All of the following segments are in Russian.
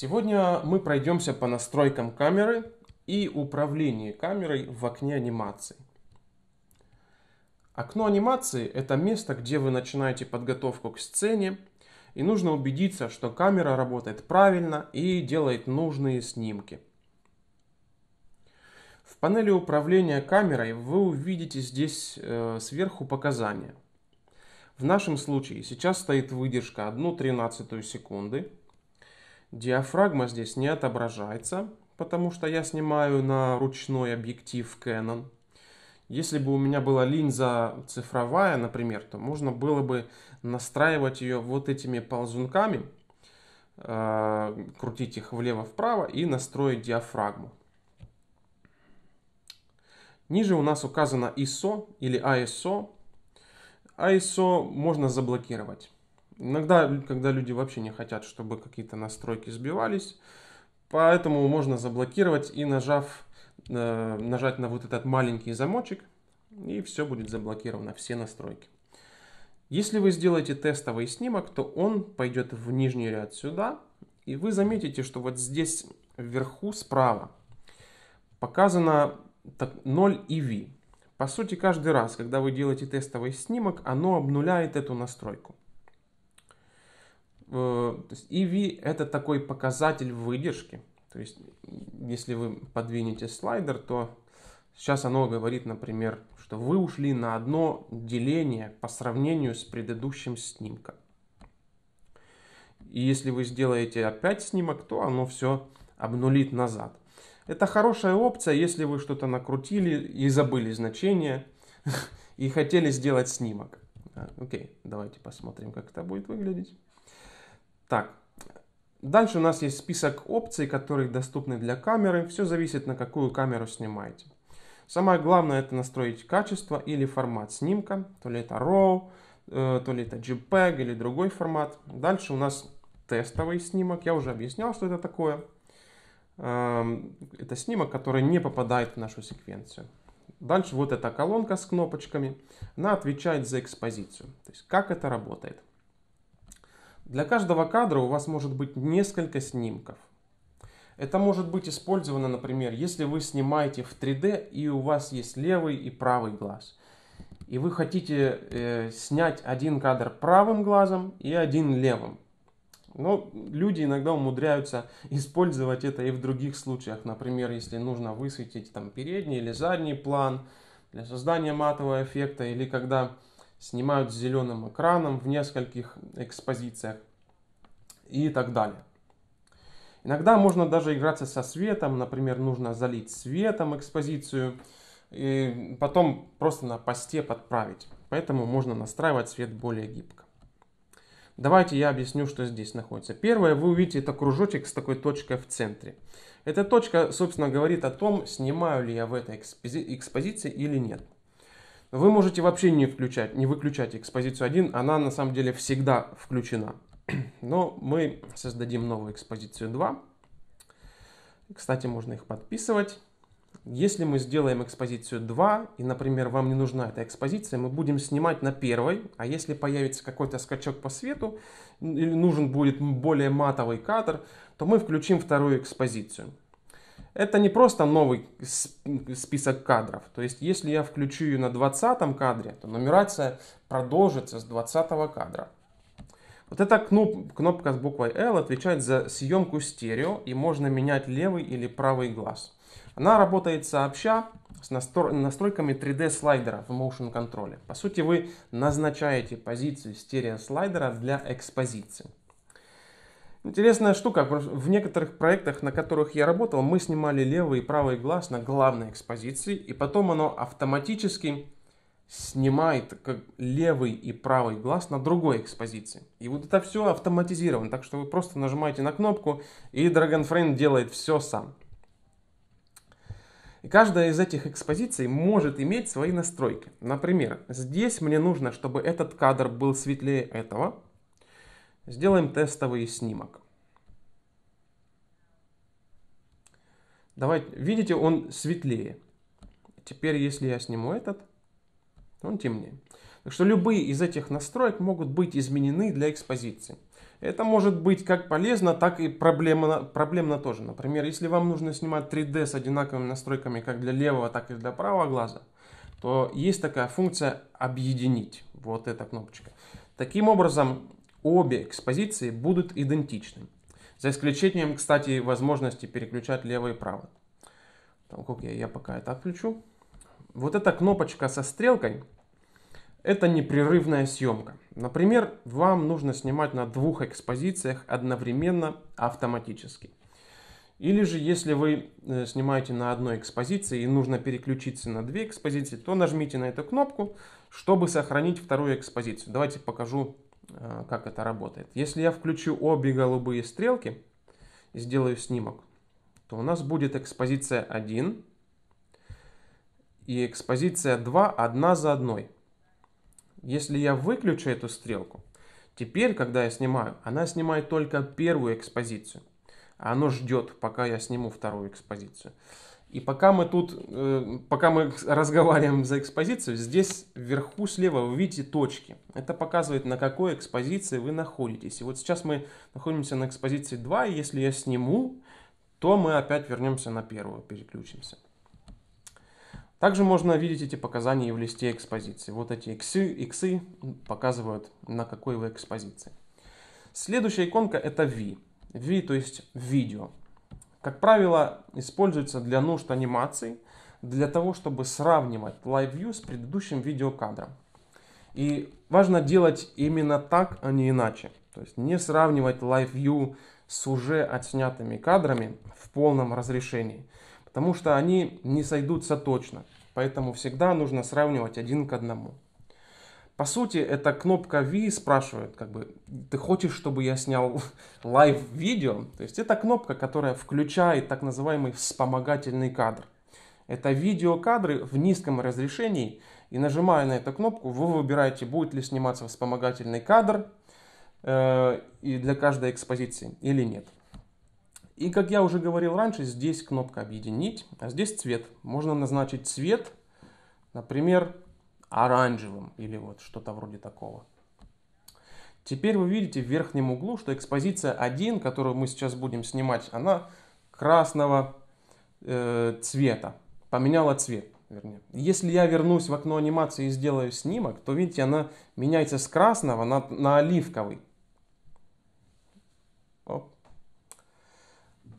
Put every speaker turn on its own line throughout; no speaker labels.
Сегодня мы пройдемся по настройкам камеры и управлению камерой в окне анимации. Окно анимации – это место, где вы начинаете подготовку к сцене, и нужно убедиться, что камера работает правильно и делает нужные снимки. В панели управления камерой вы увидите здесь э, сверху показания. В нашем случае сейчас стоит выдержка 1,13 секунды – Диафрагма здесь не отображается, потому что я снимаю на ручной объектив Canon. Если бы у меня была линза цифровая, например, то можно было бы настраивать ее вот этими ползунками, э, крутить их влево-вправо и настроить диафрагму. Ниже у нас указано ISO или ISO. ISO можно заблокировать. Иногда, когда люди вообще не хотят, чтобы какие-то настройки сбивались, поэтому можно заблокировать и нажав, э, нажать на вот этот маленький замочек, и все будет заблокировано, все настройки. Если вы сделаете тестовый снимок, то он пойдет в нижний ряд сюда, и вы заметите, что вот здесь вверху справа показано 0 и По сути, каждый раз, когда вы делаете тестовый снимок, оно обнуляет эту настройку. Э, то есть EV это такой показатель выдержки. То есть, если вы подвинете слайдер, то сейчас оно говорит, например, что вы ушли на одно деление по сравнению с предыдущим снимком. И если вы сделаете опять снимок, то оно все обнулит назад. Это хорошая опция, если вы что-то накрутили и забыли значение и хотели сделать снимок. А, окей, давайте посмотрим, как это будет выглядеть. Так, дальше у нас есть список опций, которые доступны для камеры. Все зависит на какую камеру снимаете. Самое главное это настроить качество или формат снимка, то ли это RAW, э, то ли это JPEG или другой формат. Дальше у нас тестовый снимок, я уже объяснял, что это такое. Эм, это снимок, который не попадает в нашу секвенцию. Дальше вот эта колонка с кнопочками, она отвечает за экспозицию, то есть как это работает. Для каждого кадра у вас может быть несколько снимков. Это может быть использовано, например, если вы снимаете в 3D и у вас есть левый и правый глаз. И вы хотите э, снять один кадр правым глазом и один левым. Но люди иногда умудряются использовать это и в других случаях. Например, если нужно высветить там передний или задний план для создания матового эффекта, или когда снимают с зеленым экраном в нескольких экспозициях и так далее. Иногда можно даже играться со светом, например, нужно залить светом экспозицию и потом просто на посте подправить. Поэтому можно настраивать свет более гибко. Давайте я объясню, что здесь находится. Первое, вы увидите это кружочек с такой точкой в центре. Эта точка, собственно, говорит о том, снимаю ли я в этой экспози экспозиции или нет. Вы можете вообще не включать, не выключать экспозицию 1, она на самом деле всегда включена. Но мы создадим новую экспозицию 2. Кстати, можно их подписывать. Если мы сделаем экспозицию 2, и, например, вам не нужна эта экспозиция, мы будем снимать на первой, а если появится какой-то скачок по свету, или нужен будет более матовый кадр, то мы включим вторую экспозицию это не просто новый список кадров. То есть, если я включу ее на 20 кадре, то нумерация продолжится с 20 кадра. Вот эта кнопка с буквой L отвечает за съемку стерео и можно менять левый или правый глаз. Она работает сообща с настройками 3D слайдера в Motion Control. По сути, вы назначаете позицию стерео слайдера для экспозиции. Интересная штука, в некоторых проектах, на которых я работал, мы снимали левый и правый глаз на главной экспозиции, и потом оно автоматически снимает как левый и правый глаз на другой экспозиции. И вот это все автоматизировано, так что вы просто нажимаете на кнопку, и Dragon Frame делает все сам. И каждая из этих экспозиций может иметь свои настройки. Например, здесь мне нужно, чтобы этот кадр был светлее этого, Сделаем тестовый снимок. Давайте, видите, он светлее. Теперь, если я сниму этот, он темнее. Так что любые из этих настроек могут быть изменены для экспозиции. Это может быть как полезно, так и проблемно, проблемно тоже. Например, если вам нужно снимать 3D с одинаковыми настройками как для левого, так и для правого глаза, то есть такая функция «Объединить». Вот эта кнопочка. Таким образом, Обе экспозиции будут идентичны, за исключением, кстати, возможности переключать лево и право. Так, окей, я пока это отключу. Вот эта кнопочка со стрелкой – это непрерывная съемка. Например, вам нужно снимать на двух экспозициях одновременно автоматически. Или же, если вы э, снимаете на одной экспозиции и нужно переключиться на две экспозиции, то нажмите на эту кнопку, чтобы сохранить вторую экспозицию. Давайте покажу Э, как это работает. Если я включу обе голубые стрелки и сделаю снимок, то у нас будет экспозиция 1 и экспозиция 2 одна за одной. Если я выключу эту стрелку, теперь, когда я снимаю, она снимает только первую экспозицию. А оно ждет, пока я сниму вторую экспозицию. И пока мы тут, э, пока мы разговариваем за экспозицию, здесь вверху слева вы видите точки. Это показывает, на какой экспозиции вы находитесь. И вот сейчас мы находимся на экспозиции 2, и если я сниму, то мы опять вернемся на первую, переключимся. Также можно видеть эти показания и в листе экспозиции. Вот эти иксы, иксы показывают, на какой вы экспозиции. Следующая иконка это V. V, то есть видео. Как правило, используется для нужд анимации для того, чтобы сравнивать Live View с предыдущим видеокадром. И важно делать именно так, а не иначе. То есть не сравнивать Live View с уже отснятыми кадрами в полном разрешении, потому что они не сойдутся точно. Поэтому всегда нужно сравнивать один к одному. По сути, это кнопка V спрашивает, как бы, ты хочешь, чтобы я снял лайв-видео? То есть это кнопка, которая включает так называемый вспомогательный кадр. Это видеокадры в низком разрешении, и нажимая на эту кнопку, вы выбираете, будет ли сниматься вспомогательный кадр э, и для каждой экспозиции или нет. И как я уже говорил раньше, здесь кнопка «Объединить», а здесь цвет. Можно назначить цвет, например, оранжевым или вот что-то вроде такого. Теперь вы видите в верхнем углу, что экспозиция 1, которую мы сейчас будем снимать, она красного э, цвета, поменяла цвет. Вернее. Если я вернусь в окно анимации и сделаю снимок, то видите, она меняется с красного на, на оливковый.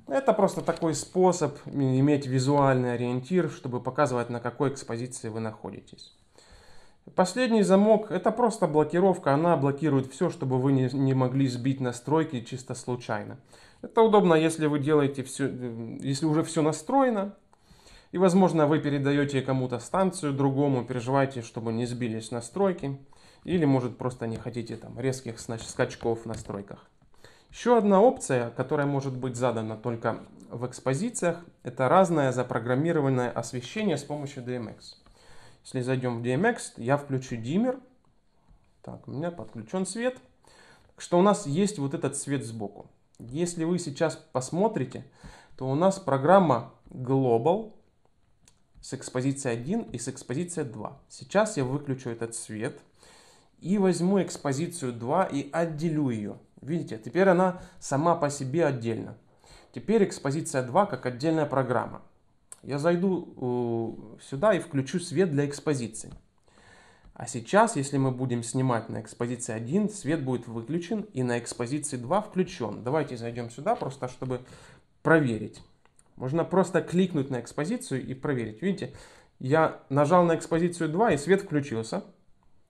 Это просто такой способ иметь визуальный ориентир, чтобы показывать, на какой экспозиции вы находитесь. Последний замок – это просто блокировка, она блокирует все, чтобы вы не, не могли сбить настройки чисто случайно. Это удобно, если вы делаете все, э, если уже все настроено, и, возможно, вы передаете кому-то станцию другому, переживаете, чтобы не сбились настройки, или, может, просто не хотите там резких скачков в настройках. Еще одна опция, которая может быть задана только в экспозициях, это разное запрограммированное освещение с помощью DMX. Если зайдем в DMX, я включу диммер. Так, у меня подключен свет. Так что у нас есть вот этот свет сбоку. Если вы сейчас посмотрите, то у нас программа Global с экспозицией 1 и с экспозицией 2. Сейчас я выключу этот свет и возьму экспозицию 2 и отделю ее. Видите, теперь она сама по себе отдельно. Теперь экспозиция 2 как отдельная программа я зайду э, сюда и включу свет для экспозиции. А сейчас, если мы будем снимать на экспозиции 1, свет будет выключен и на экспозиции 2 включен. Давайте зайдем сюда, просто чтобы проверить. Можно просто кликнуть на экспозицию и проверить. Видите, я нажал на экспозицию 2 и свет включился.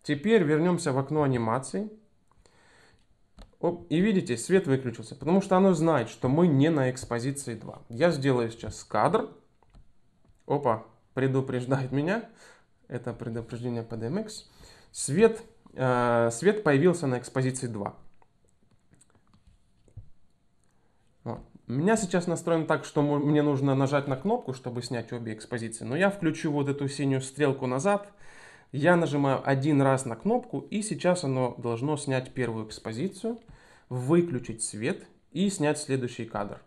Теперь вернемся в окно анимации. Оп, и видите, свет выключился, потому что оно знает, что мы не на экспозиции 2. Я сделаю сейчас кадр опа, предупреждает меня, это предупреждение по DMX, свет, э, свет появился на экспозиции 2. Вот. У меня сейчас настроен так, что мне нужно нажать на кнопку, чтобы снять обе экспозиции, но я включу вот эту синюю стрелку назад, я нажимаю один раз на кнопку, и сейчас оно должно снять первую экспозицию, выключить свет и снять следующий кадр.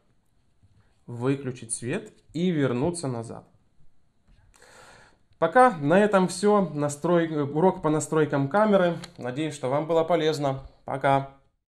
Выключить свет и вернуться назад. Пока на этом все. Настрой... Э, урок по настройкам камеры. Надеюсь, что вам было полезно. Пока!